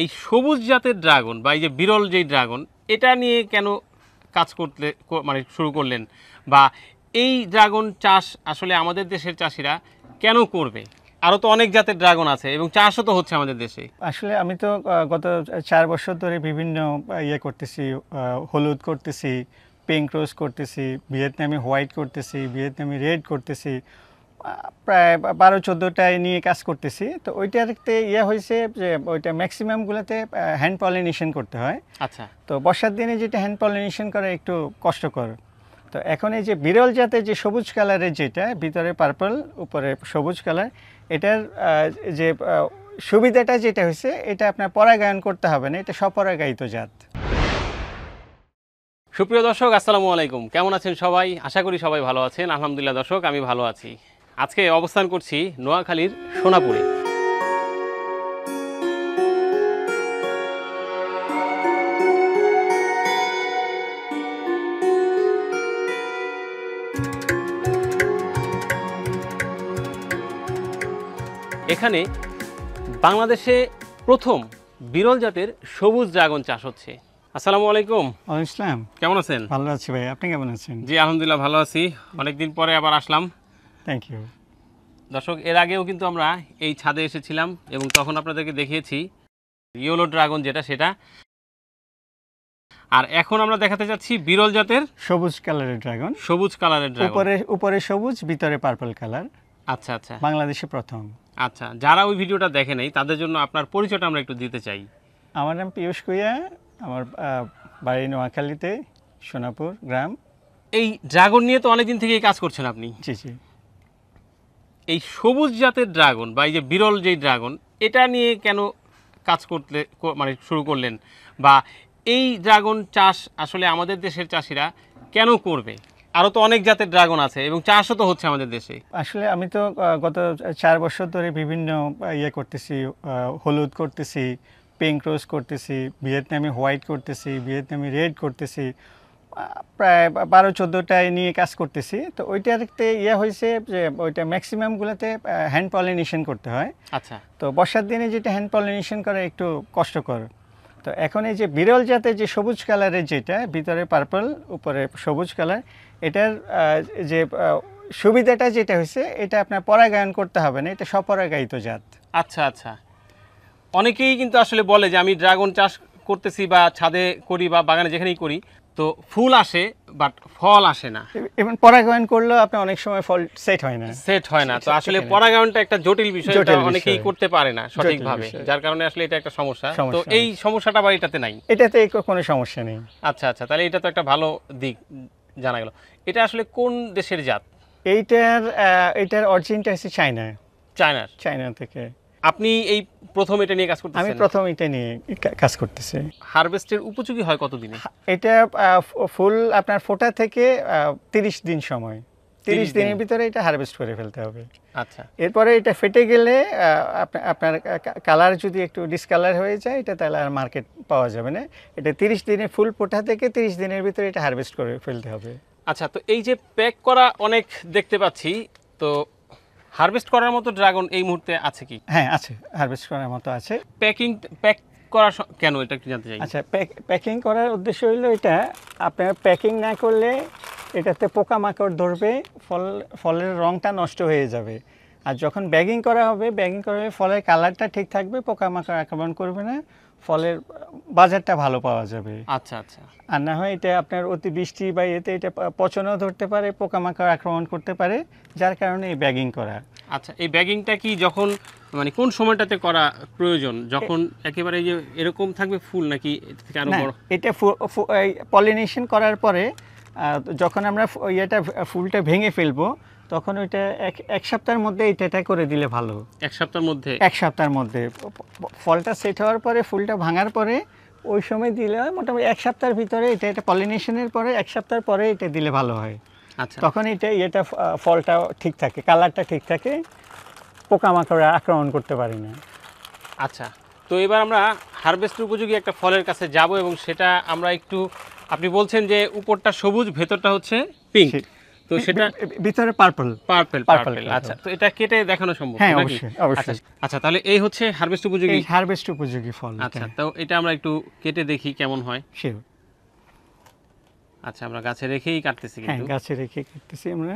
এই সবুজ জাতের ড্রাগন বা এই যে বিরল যেই ড্রাগন এটা নিয়ে কেন কাজ করতে মানে শুরু করলেন বা এই ড্রাগন চাষ আসলে আমাদের দেশের চাষিরা কেন করবে আরও তো অনেক জাতের ড্রাগন আছে এবং চাষও তো হচ্ছে আমাদের দেশে আসলে আমি তো গত চার বছর ধরে বিভিন্ন ইয়ে করতেছি হলুদ করতেছি পিঙ্ক রোজ করতেছি ভিয়েতনামি হোয়াইট করতেছি ভিয়েতনামি রেড করতেছি প্রায় বারো চোদ্দোটায় নিয়ে কাজ করতেছি তো ওইটাতে ইয়ে হয়েছে যে ওইটা ম্যাক্সিমামগুলোতে হ্যান্ড পলিনেশন করতে হয় আচ্ছা তো বর্ষার দিনে যেটা হ্যান্ড পলিনেশন করা একটু কষ্টকর তো এখন এই যে বিরল জাতের যে সবুজ কালারের যেটা ভিতরে পার্পল উপরে সবুজ কালার এটার যে সুবিধাটা যেটা হয়েছে এটা আপনার পরাগায়ন করতে হবে না এটা স্বপরাগায়িত জাত সুপ্রিয় দর্শক আসসালামু আলাইকুম কেমন আছেন সবাই আশা করি সবাই ভালো আছেন আলহামদুলিল্লাহ দর্শক আমি ভালো আছি আজকে অবস্থান করছি নোয়াখালীর সোনাপুরে এখানে বাংলাদেশে প্রথম বিরল জাতের সবুজ ড্রাগন চাষ হচ্ছে আসসালামু আলাইকুম ইসলাম কেমন আছেন ভালো আছি ভাই আপনি কেমন আছেন জি আলহামদুলিল্লাহ ভালো আছি অনেকদিন পরে আবার আসলাম থ্যাংক ইউ দর্শক এর আগেও কিন্তু আমরা এই ছাদে এসেছিলাম এবং তখন আপনাদেরকে দেখিয়েছি ইয়েলো ড্রাগন যেটা সেটা আর এখন আমরা দেখাতে যাচ্ছি বিরল জাতের সবুজ কালারের ড্রাগন সবুজ কালারের ড্রাগন উপরে উপরে সবুজ ভিতরে পার্পল কালার আচ্ছা আচ্ছা বাংলাদেশে প্রথম আচ্ছা যারা ওই ভিডিওটা দেখে নাই তাদের জন্য আপনার পরিচয়টা আমরা একটু দিতে চাই আমার নাম পিয়ুষ কুইয়া আমার বাড়ি নোয়াখালীতে সোনাপুর গ্রাম এই ড্রাগন নিয়ে তো অনেকদিন থেকেই কাজ করছেন আপনি জি জি এই সবুজ জাতের ড্রাগন বা এই যে বিরল যেই ড্রাগন এটা নিয়ে কেন কাজ করতে মানে শুরু করলেন বা এই ড্রাগন চাষ আসলে আমাদের দেশের চাষিরা কেন করবে আরও তো অনেক জাতের ড্রাগন আছে এবং চাষও তো হচ্ছে আমাদের দেশে আসলে আমি তো গত চার বছর ধরে বিভিন্ন ইয়ে করতেছি হলুদ করতেছি পিঙ্ক রোজ করতেছি ভিয়েতনামি হোয়াইট করতেছি ভিয়েতনামি রেড করতেছি প্রায় বারো চোদ্দোটায় নিয়ে কাজ করতেছি তো ওইটাতে ইয়ে হয়েছে যে ওইটা ম্যাক্সিমামগুলোতে হ্যান্ড পলিনেশন করতে হয় আচ্ছা তো বর্ষার দিনে যেটা হ্যান্ড পলিনেশন করা একটু কষ্টকর তো এখন এই যে বিরল জাতের যে সবুজ কালারের যেটা ভিতরে পার্পল উপরে সবুজ কালার এটার যে সুবিধাটা যেটা হয়েছে এটা আপনার পরাগায়ন করতে হবে না এটা স্বপরাগায়িত জাত আচ্ছা আচ্ছা অনেকেই কিন্তু আসলে বলে যে আমি ড্রাগন চাষ করতেছি বা ছাদে করি বা বাগানে যেখানেই করি তো ফুল আসে বাট ফল আসে না এবং পরাগায়ন করলেও আপনি অনেক সময় ফল সেট হয় না সেট হয় না তো আসলে পরাগায়নটা একটা জটিল বিষয় এটা অনেকেই করতে পারে না সঠিকভাবে যার কারণে আসলে এটা একটা সমস্যা তো এই সমস্যাটা বা এটাতে নাই এটাতে কোনো সমস্যা নেই আচ্ছা আচ্ছা তাহলে এটা তো একটা ভালো দিক জানা গেল এটা আসলে কোন দেশের জাত এইটার এটার অরিজিনটা হচ্ছে চায়না চায়নার চায়না থেকে আপনি এই প্রথম এটা নিয়ে কাজ করতেছেন আমি প্রথম এটা নিয়ে কাজ করতেছি হারভেস্টের উপযোগী হয় দিনে এটা ফুল আপনার ফোটা থেকে তিরিশ দিন সময় তিরিশ দিনের ভিতরে এটা হারভেস্ট করে ফেলতে হবে আচ্ছা এরপরে এটা ফেটে গেলে আপনার কালার যদি একটু ডিসকালার হয়ে যায় এটা তাহলে আর মার্কেট পাওয়া যাবে না এটা তিরিশ দিনে ফুল ফোটা থেকে তিরিশ দিনের ভিতরে এটা হারভেস্ট করে ফেলতে হবে আচ্ছা তো এই যে প্যাক করা অনেক দেখতে পাচ্ছি তো হারভেস্ট করার মতো ড্রাগন এই মুহূর্তে আছে কি হ্যাঁ আছে হারভেস্ট করার মতো আছে প্যাকিং প্যাক করা কেন এটা একটু জানতে চাই আচ্ছা প্যাকিং করার উদ্দেশ্য হইলো এটা আপনার প্যাকিং না করলে এটাতে পোকামাকড় ধরবে ফল ফলের রঙটা নষ্ট হয়ে যাবে আর যখন ব্যাগিং করা হবে ব্যাগিং করা হবে ফলের কালারটা ঠিক থাকবে পোকামাকড় আক্রমণ করবে না ফলের বাজারটা ভালো পাওয়া যাবে আচ্ছা আচ্ছা আর না হয় এটা আপনার অতি বৃষ্টি বা এতে এটা পচনও ধরতে পারে পোকামাকড় আক্রমণ করতে পারে যার কারণে এই ব্যাগিং করা আচ্ছা এই ব্যাগিংটা কি যখন মানে কোন সময়টাতে করা প্রয়োজন যখন একেবারে যে এরকম থাকবে ফুল নাকি এটা পলিনেশন করার পরে যখন আমরা ইয়েটা ফুলটা ভেঙে ফেলবো তখন ওইটা এক এক সপ্তাহের মধ্যে এটা করে দিলে ভালো এক সপ্তাহের মধ্যে এক সপ্তাহের মধ্যে ফলটা সেট হওয়ার পরে ফুলটা ভাঙার পরে ওই সময় দিলে মোটামুটি এক সপ্তাহের ভিতরে এটা এটা পলিনেশনের পরে এক সপ্তাহের পরে এটা দিলে ভালো হয় আচ্ছা তখন এটা এটা ফলটা ঠিক থাকে কালারটা ঠিক থাকে পোকামাকড় আক্রমণ করতে পারি না আচ্ছা তো এবার আমরা হারভেস্ট উপযোগী একটা ফলের কাছে যাব এবং সেটা আমরা একটু আপনি বলছেন যে উপরটা সবুজ ভেতরটা হচ্ছে পিঙ্ক তো সেটা ভিতরে পার্পল পার্পল পার্পল আচ্ছা হ্যাঁ। তো এটা কেটে দেখানো সম্ভব হ্যাঁ অবশ্যই অবশ্যই আচ্ছা, আচ্ছা তাহলে এই হচ্ছে হারভেস্ট উপযোগী হারভেস্ট উপযোগী ফল আচ্ছা হ্যাঁ। তো এটা আমরা একটু কেটে দেখি কেমন হয় শিওর আচ্ছা আমরা গাছে রেখেই কাটতেছি হ্যাঁ, কিন্তু হ্যাঁ গাছে রেখে কাটতেছি আমরা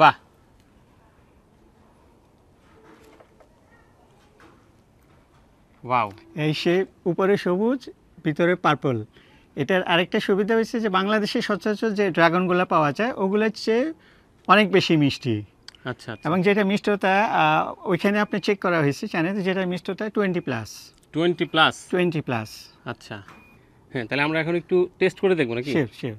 বাহ ওয়াও এই সে উপরে সবুজ ভিতরে পার্পল এটার আরেকটা সুবিধা হয়েছে যে বাংলাদেশে সচরাচর যে ড্রাগনগুলো পাওয়া যায় ওগুলোর চেয়ে অনেক বেশি মিষ্টি আচ্ছা, আচ্ছা। এবং যেটা মিষ্টতা ওইখানে আপনি চেক করা হয়েছে চ্যানেলে যেটা মিষ্টতা twenty plus twenty plus twenty plus আচ্ছা হ্যাঁ তাহলে আমরা এখন একটু টেস্ট করে দেখবো নাকি শিওর শিওর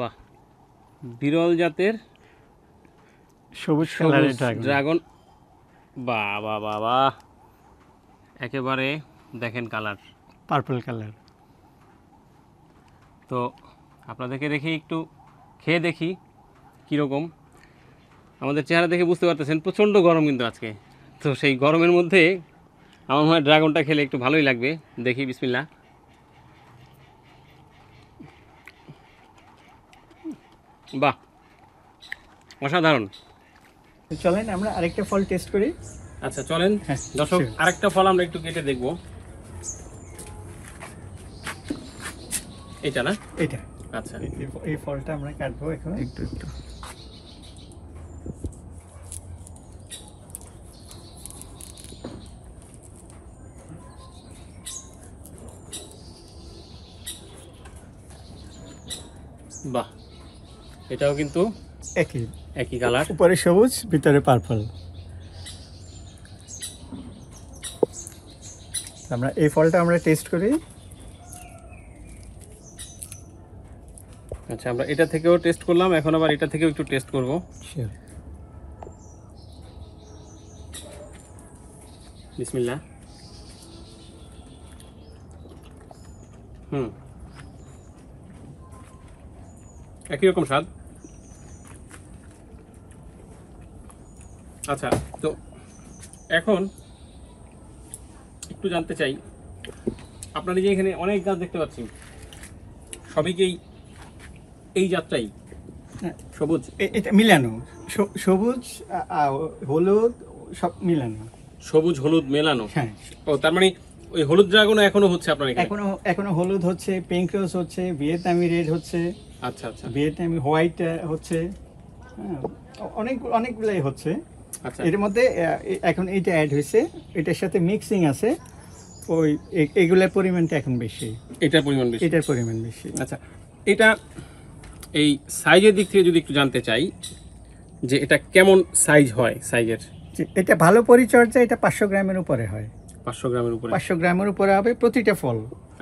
বাহ বিরল জাতের সবুজ কালারের ড্রাগন বাবা বাবা একেবারে দেখেন কালার পার্পল কালার তো আপনাদেরকে দেখি একটু খেয়ে দেখি কীরকম আমাদের চেহারা দেখে বুঝতে পারতেছেন প্রচণ্ড গরম কিন্তু আজকে তো সেই গরমের মধ্যে আমার মনে হয় ড্রাগনটা খেলে একটু ভালোই লাগবে দেখি বিসমিল্লা বাহ অসাধারণ চলেন আমরা আরেকটা ফল টেস্ট করি আচ্ছা চলেন হ্যাঁ, দর্শক আরেকটা ফল আমরা একটু কেটে দেখব এটা না এটা আচ্ছা এই ফলটা আমরা কাটবো এখন একটু একটু বাহ এটাও কিন্তু একই একই কালার উপরে সবুজ ভিতরে পার্পল আমরা এই ফলটা আমরা টেস্ট করি আচ্ছা আমরা এটা থেকেও টেস্ট করলাম এখন আবার এটা থেকেও একটু টেস্ট করব বিসমিল্লা হুম একই রকম স্বাদ আচ্ছা তো এখন একটু জানতে চাই আপনার যে এখানে অনেক গাছ দেখতে পাচ্ছি সবইকেই এই যাত্রাই হ্যাঁ। সবুজ এটা মিলানো সবুজ হলুদ সব মিলানো সবুজ হলুদ মেলানো হ্যাঁ ও তার মানে ওই হলুদ ড্রাগনও এখনো হচ্ছে আপনার এখানে এখনো এখনো হলুদ হচ্ছে পিঙ্ক রোজ হচ্ছে ভিয়েতনামি রেড হচ্ছে আচ্ছা আচ্ছা ভিয়েতনামি হোয়াইট হচ্ছে হ্যাঁ, অনেক অনেকগুলাই হচ্ছে আচ্ছা। এর মধ্যে এখন এটা অ্যাড হয়েছে এটার সাথে মিক্সিং আছে ওই এগুলোর পরিমাণটা এখন বেশি এটার পরিমাণ বেশি এটার পরিমাণ বেশি আচ্ছা এটা এই সাইজের দিক থেকে যদি একটু জানতে চাই যে এটা কেমন সাইজ হয় সাইজের এটা ভালো পরিচর্যা এটা পাঁচশো গ্রামের উপরে হয় পাঁচশো গ্রামের উপরে পাঁচশো গ্রামের উপরে হবে প্রতিটা ফল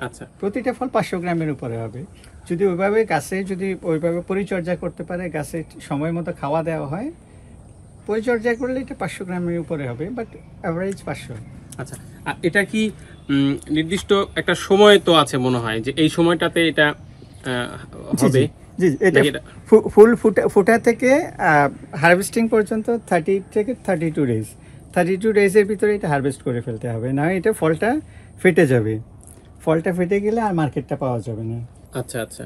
আচ্ছা প্রতিটা ফল পাঁচশো গ্রামের উপরে হবে যদি ওইভাবে গাছে যদি ওইভাবে পরিচর্যা করতে পারে গাছে সময় মতো খাওয়া দেওয়া হয় পরিচর্যা করলে এটা পাঁচশো গ্রামের উপরে হবে বাট অ্যাভারেজ পাঁচশো আচ্ছা এটা কি নির্দিষ্ট একটা সময় তো আছে মনে হয় যে এই সময়টাতে এটা হবে জি এটা ফুল ফুটা ফুটা থেকে হারভেস্টিং পর্যন্ত থার্টি থেকে thirty two days thirty two ডেজের ভিতরে এটা হারভেস্ট করে ফেলতে হবে না এটা ফলটা ফেটে যাবে ফলটা ফেটে গেলে আর মার্কেটটা পাওয়া যাবে না আচ্ছা আচ্ছা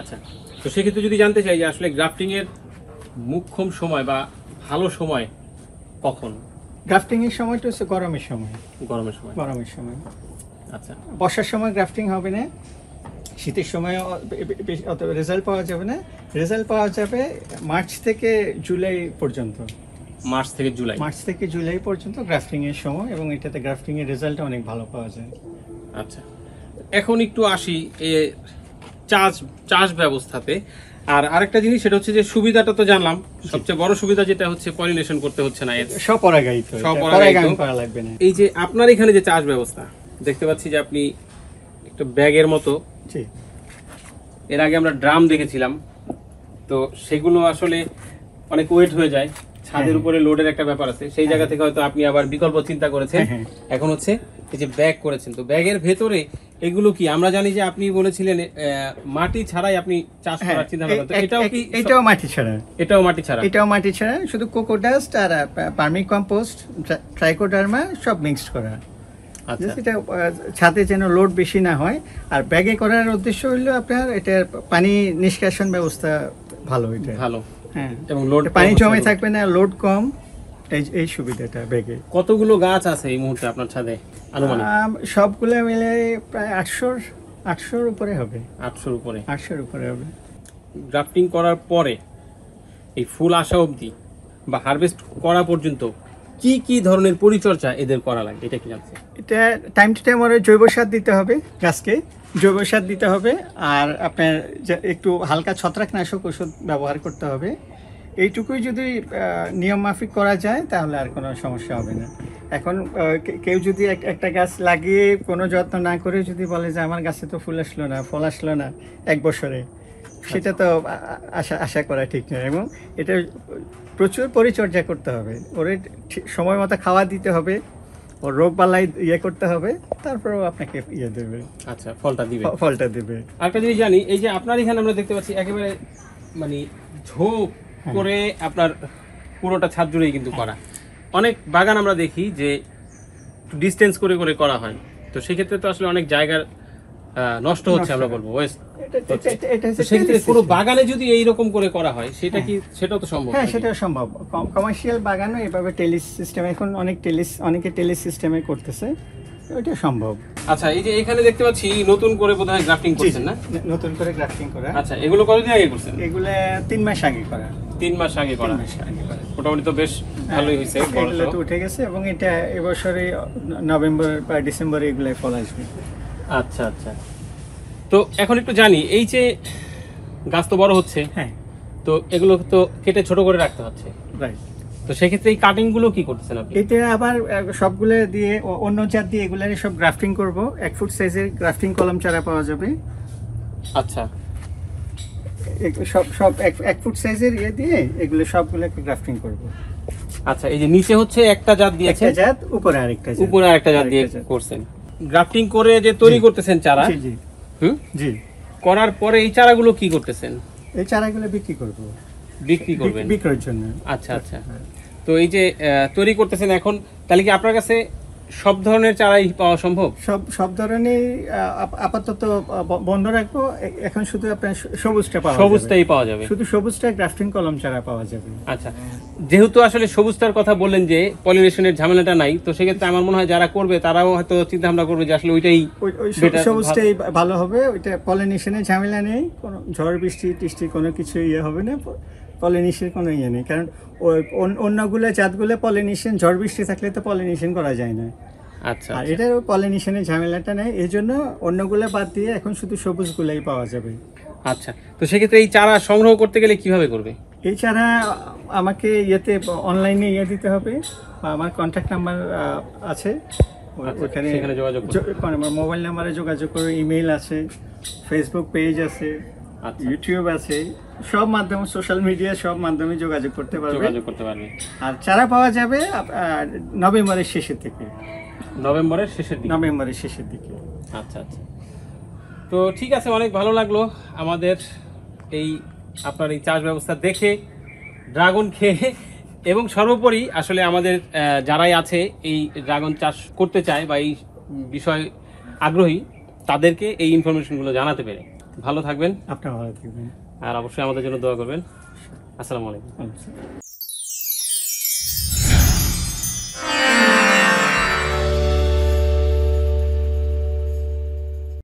আচ্ছা তো সেক্ষেত্রে যদি জানতে চাই যে আসলে গ্রাফটিংয়ের মুখ্যম সময় বা ভালো সময় কখন গ্রাফটিং এর সময়টা হচ্ছে গরমের সময় গরমের সময় গরমের সময় আচ্ছা বর্ষার সময় গ্রাফটিং হবে না শীতের সময় অত রেজাল্ট পাওয়া যাবে না রেজাল্ট পাওয়া যাবে মার্চ থেকে জুলাই পর্যন্ত মার্চ থেকে জুলাই মার্চ থেকে জুলাই পর্যন্ত গ্রাফটিং এর সময় এবং এটাতে গ্রাফটিং এর রেজাল্ট অনেক ভালো পাওয়া যায় আচ্ছা এখন একটু আসি এ চাষ চাষ ব্যবস্থাতে আর আরেকটা জিনিস সেটা হচ্ছে যে সুবিধাটা তো জানলাম সবচেয়ে বড় সুবিধা যেটা হচ্ছে পলিনেশন করতে হচ্ছে না স্বপরাগায়িত স্বপরাগায়িত করা লাগবে না এই যে আপনার এখানে যে চাষ ব্যবস্থা দেখতে পাচ্ছি যে আপনি একটা ব্যাগের মতো জি এর আগে আমরা ড্রাম দেখেছিলাম তো সেগুলো আসলে অনেক ওয়েট হয়ে যায় ছাদের হ্যাঁ। উপরে লোডের একটা ব্যাপার আছে সেই জায়গা হ্যাঁ। থেকে হয়তো আপনি আবার বিকল্প চিন্তা করেছেন হ্যাঁ, এখন হচ্ছে এই যে ব্যাগ করেছেন তো ব্যাগের ভেতরে এগুলো কি আমরা জানি যে আপনি বলেছিলেন মাটি ছাড়াই আপনি চাষ করার হ্যাঁ, চিন্তা করেন এটাও কি এটাও মাটি ছাড়া এটাও মাটি ছাড়া এটাও মাটি ছাড়া শুধু কোকো ডাস্ট আর পার্মি কম্পোস্ট ট্রাইকোডারমা সব মিক্সড করা আচ্ছা। এটা ছাদে যেন লোড বেশি না হয় আর ব্যাগে করার উদ্দেশ্য হলো আপনার এটার পানি নিষ্কাশন ব্যবস্থা ভালো এটা ভালো হ্যাঁ এবং লোড পানি জমে থাকবে না লোড কম এই সুবিধাটা বেগে কতগুলো গাছ আছে এই মুহূর্তে আপনার ছাদে সবগুলো মিলে প্রায় আটশোর আটশোর উপরে হবে আটশোর উপরে আটশোর উপরে হবে ড্রাফটিং করার পরে এই ফুল আসা অবধি বা হারভেস্ট করা পর্যন্ত কি কি ধরনের পরিচর্যা এদের করা লাগে এটা কি জানতে এটা টাইম টু টাইম ওরা জৈব সার দিতে হবে গাছকে জৈব সার দিতে হবে আর আপনার একটু হালকা ছত্রাকনাশক ওষুধ ব্যবহার করতে হবে এইটুকুই যদি নিয়ম মাফিক করা যায় তাহলে আর কোনো সমস্যা হবে না এখন কেউ যদি একটা গাছ লাগিয়ে কোনো যত্ন না করে যদি বলে যে আমার গাছে তো ফুল আসলো না ফল আসলো না এক বছরে আচ্ছা। সেটা তো আশা আশা করা ঠিক নয় এবং এটা প্রচুর পরিচর্যা করতে হবে ওরে সময় মতো খাওয়া দিতে হবে ওর রোগ বালাই ইয়ে করতে হবে তারপরেও আপনাকে ইয়ে দেবে আচ্ছা ফলটা দিবে ফলটা দেবে আরেকটা জিনিস জানি এই যে আপনার এখানে আমরা দেখতে পাচ্ছি একেবারে মানে ঝোপ হ্যাঁ। করে আপনার পুরোটা ছাদ জুড়েই কিন্তু করা অনেক বাগান আমরা দেখি যে ডিস্টেন্স করে করে করা হয় তো সেক্ষেত্রে তো আসলে অনেক জায়গার নষ্ট হচ্ছে আমরা বলবো ওয়েস্ট সেটা হ্যাঁ। সম্ভব হ্যাঁ, কমার্শিয়াল এভাবে টেলিস সিস্টেম এখন অনেক টেলিস অনেকে টেলিস সিস্টেমে করতেছে সম্ভব আচ্ছা এই যে এখানে দেখতে পাচ্ছি নতুন করে বোধহয় গ্রাফটিং না নতুন করে গ্রাফটিং আচ্ছা এগুলো আগে এগুলো তিন মাস আগে করা তিন মাস আগে করা মোটামুটি তো বেশ ভালোই হয়েছে হ্যাঁ, এগুলো উঠে গেছে এবং এটা এবছরে নভেম্বর বা ডিসেম্বরে এগুলাই ফল আসবে আচ্ছা আচ্ছা তো এখন একটু জানি এই যে গাছ তো বড় হচ্ছে হ্যাঁ তো এগুলো তো কেটে ছোট করে রাখতে হচ্ছে রাইট তো সেক্ষেত্রে এই কাটিং গুলো কি করতেছেন আপনি এটা আবার সবগুলো দিয়ে অন্য জাত দিয়ে এগুলারই সব গ্রাফটিং করব এক ফুট সাইজের গ্রাফটিং কলম চারা পাওয়া যাবে আচ্ছা সব সব এক ফুট সাইজের ইয়ে দিয়ে এগুলো সবগুলোকে গ্রাফটিং করব আচ্ছা এই যে নিচে হচ্ছে একটা জাত দিয়েছে একটা জাত উপরে আরেকটা জাত উপরে আরেকটা জাত দিয়ে করছেন গ্রাফটিং করে যে তৈরি করতেছেন চারা জি জি হুম জি করার পরে এই চারাগুলো কি করতেছেন এই চারাগুলো বিক্রি করব বিক্রি করবেন বিক্রয়ের জন্য আচ্ছা আচ্ছা তো এই যে তৈরি করতেছেন এখন তাহলে কি আপনার কাছে সব ধরনের চারাই পাওয়া সম্ভব সব সব ধরনের আপাতত বন্ধ রাখবো এখন শুধু আপনার সবুজটা পাওয়া সবুজটাই পাওয়া যাবে শুধু সবুজটা গ্রাফটিং কলম চারা পাওয়া যাবে আচ্ছা যেহেতু আসলে সবুজটার কথা বললেন যে পলিনেশনের ঝামেলাটা নাই তো সেক্ষেত্রে আমার মনে হয় যারা করবে তারাও হয়তো চিন্তা ভাবনা করবে যে আসলে ওইটাই সবুজটাই ভালো হবে ওইটা পলিনেশনের ঝামেলা নেই কোনো ঝড় বৃষ্টি টিষ্টি কোনো কিছু ইয়ে হবে না পলিনেশন কোনো ইয়ে নেই কারণ অন্যগুলো জাতগুলো পলিনেশন ঝড় বৃষ্টি থাকলে তো পলিনেশন করা যায় না আচ্ছা আর আচ্ছা। এটার পলিনেশনের ঝামেলাটা নেই এই জন্য অন্যগুলো বাদ দিয়ে এখন শুধু সবুজগুলাই পাওয়া যাবে আচ্ছা তো সেক্ষেত্রে এই চারা সংগ্রহ করতে গেলে কিভাবে করবে এই চারা আমাকে ইয়েতে অনলাইনে ইয়ে দিতে হবে আমার কন্ট্যাক্ট নাম্বার আছে আচ্ছা, ওখানে মোবাইল নাম্বারে যোগাযোগ করে ইমেল আছে ফেসবুক পেজ আছে ইউটিউব আচ্ছা। আছে সব মাধ্যমে সোশ্যাল মিডিয়া সব মাধ্যমে যোগাযোগ করতে পারবে যোগাযোগ করতে পারবে আর চারা পাওয়া যাবে নভেম্বরের শেষের থেকে নভেম্বরের শেষের দিকে নভেম্বরের শেষের দিকে আচ্ছা আচ্ছা তো ঠিক আছে অনেক ভালো লাগলো আমাদের এই আপনার এই চাষ ব্যবস্থা দেখে ড্রাগন খেয়ে এবং সর্বোপরি আসলে আমাদের যারাই আছে এই ড্রাগন চাষ করতে চায় বা এই বিষয়ে আগ্রহী তাদেরকে এই ইনফরমেশনগুলো জানাতে পেরে ভালো থাকবেন আপনার ভালো থাকবেন আর অবশ্যই আমাদের জন্য দোয়া করবেন আসসালামু আলাইকুম আচ্ছা।